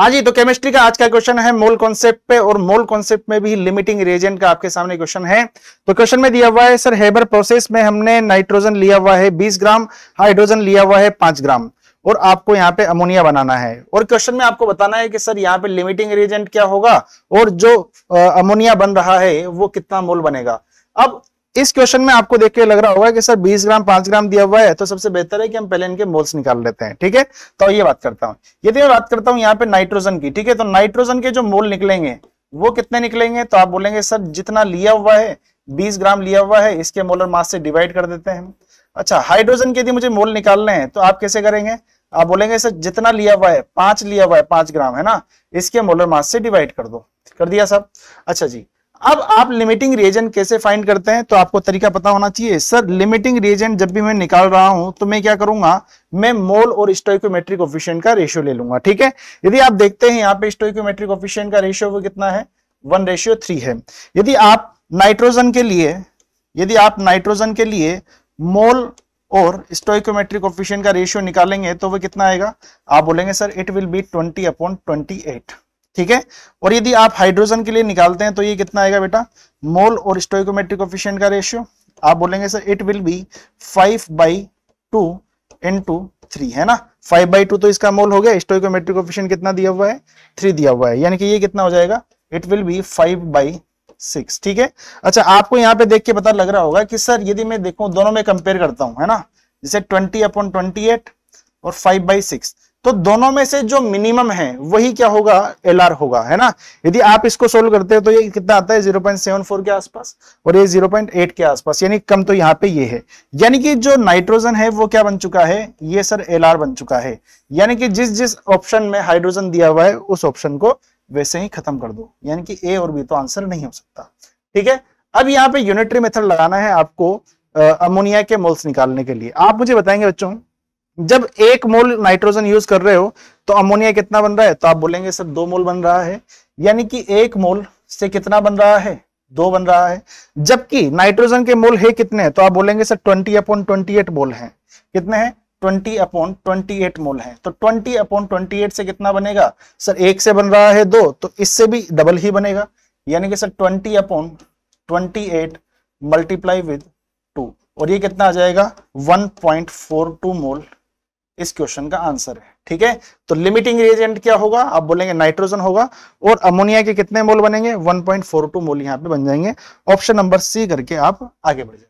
हाँ जी तो केमिस्ट्री का आज का क्वेश्चन है मोल कॉन्सेप्ट पे और मोल कॉन्सेप्ट में भी लिमिटिंग रिएजेंट का आपके सामने क्वेश्चन है तो क्वेश्चन में दिया हुआ है सर हेबर प्रोसेस में हमने नाइट्रोजन लिया हुआ है 20 ग्राम हाइड्रोजन लिया हुआ है 5 ग्राम और आपको यहाँ पे अमोनिया बनाना है और क्वेश्चन में आपको बताना है कि सर यहाँ पे लिमिटिंग रेजेंट क्या होगा और जो अमोनिया बन रहा है वो कितना मोल बनेगा अब इस क्वेश्चन में आपको देख के लग रहा होगा कि सर 20 ग्राम 5 ग्राम दिया हुआ है तो सबसे बेहतर है कि हम पहले इनके मोल्स निकाल लेते हैं ठीक है तो ये बात करता हूँ यदि मैं बात करता हूं यहाँ पे नाइट्रोजन की ठीक है तो नाइट्रोजन के जो मोल निकलेंगे वो कितने निकलेंगे तो आप बोलेंगे सर जितना लिया हुआ है बीस ग्राम लिया हुआ है इसके मोलर मास से डिवाइड कर देते हैं अच्छा हाइड्रोजन के यदि मुझे मोल निकालने हैं तो आप कैसे करेंगे आप बोलेंगे सर जितना लिया हुआ है पांच लिया हुआ है पांच ग्राम है ना इसके मोलर मास से डिवाइड कर दो कर दिया सब अच्छा जी अब आप लिमिटिंग रिएजेंट कैसे फाइंड करते हैं तो आपको तरीका पता होना चाहिए सर लिमिटिंग रिएजेंट जब भी मैं निकाल रहा हूं तो मैं क्या करूंगा मैं मोल और स्टोक्योमेट्रिक ऑफिशियंट का रेशियो ले लूंगा ठीक है यदि आप देखते हैं यहाँ पे स्टोक्योमेट्रिक ऑफिशियन का रेशियो वो कितना है वन रेशियो थ्री है यदि आप नाइट्रोजन के लिए यदि आप नाइट्रोजन के लिए मोल और स्टोक्योमेट्रिक ऑफिशियन का रेशियो निकालेंगे तो वह कितना आएगा आप बोलेंगे sir it will be twenty upon twenty eight ठीक है और यदि आप हाइड्रोजन के लिए निकालते हैं तो ये कितना आएगा बेटा मोल और स्टोइकोमेट्रिक ऑफिशियंट का रेशियो आप बोलेंगे sir it will be five by two in two three है ना फाइव बाई टू तो इसका मोल हो गया स्टोकोमेट्रिक ऑफिशियंट कितना दिया हुआ है थ्री दिया हुआ है यानी कि ये कितना हो जाएगा it will be five by six ठीक है अच्छा आपको यहाँ पे देख के पता लग रहा होगा कि सर यदि मैं देखू दोनों में कंपेयर करता हूँ है ना जैसे ट्वेंटी अपॉन ट्वेंटी एट और फाइव बाई सिक्स तो दोनों में से जो मिनिमम है वही क्या होगा एल आर होगा है ना यदि आप इसको सोल्व करते हो तो ये कितना आता है 0.74 के आसपास और ये 0.8 के आसपास यानी कम तो यहाँ पे ये है यानी कि जो नाइट्रोजन है वो क्या बन चुका है ये सर एल आर बन चुका है यानी कि जिस जिस ऑप्शन में हाइड्रोजन दिया हुआ है उस ऑप्शन को वैसे ही खत्म कर दो यानी कि ए और बी तो आंसर नहीं हो सकता ठीक है अब यहाँ पे यूनिटरी मेथड लगाना है आपको अमोनिया के मोल्स निकालने के लिए आप मुझे बताएंगे बच्चों जब एक मोल नाइट्रोजन यूज कर रहे हो तो अमोनिया कितना बन रहा है तो आप बोलेंगे सर दो मोल बन रहा है यानी कि एक मोल से कितना बन रहा है दो बन रहा है जबकि नाइट्रोजन के मोल है कितने तो आप बोलेंगे sir twenty upon twenty eight mole है कितने हैं twenty upon twenty eight mole है तो ट्वेंटी अपॉन ट्वेंटी एट से कितना बनेगा सर एक से बन रहा है दो तो इससे भी डबल ही बनेगा यानी कि sir twenty upon twenty eight multiply with two और ये कितना आ जाएगा one point four two mole इस क्वेश्चन का आंसर है ठीक है तो लिमिटिंग रिएजेंट क्या होगा आप बोलेंगे नाइट्रोजन होगा और अमोनिया के कितने मोल बनेंगे 1.42 मोल यहाँ पे बन जाएंगे ऑप्शन नंबर सी करके आप आगे बढ़ जाए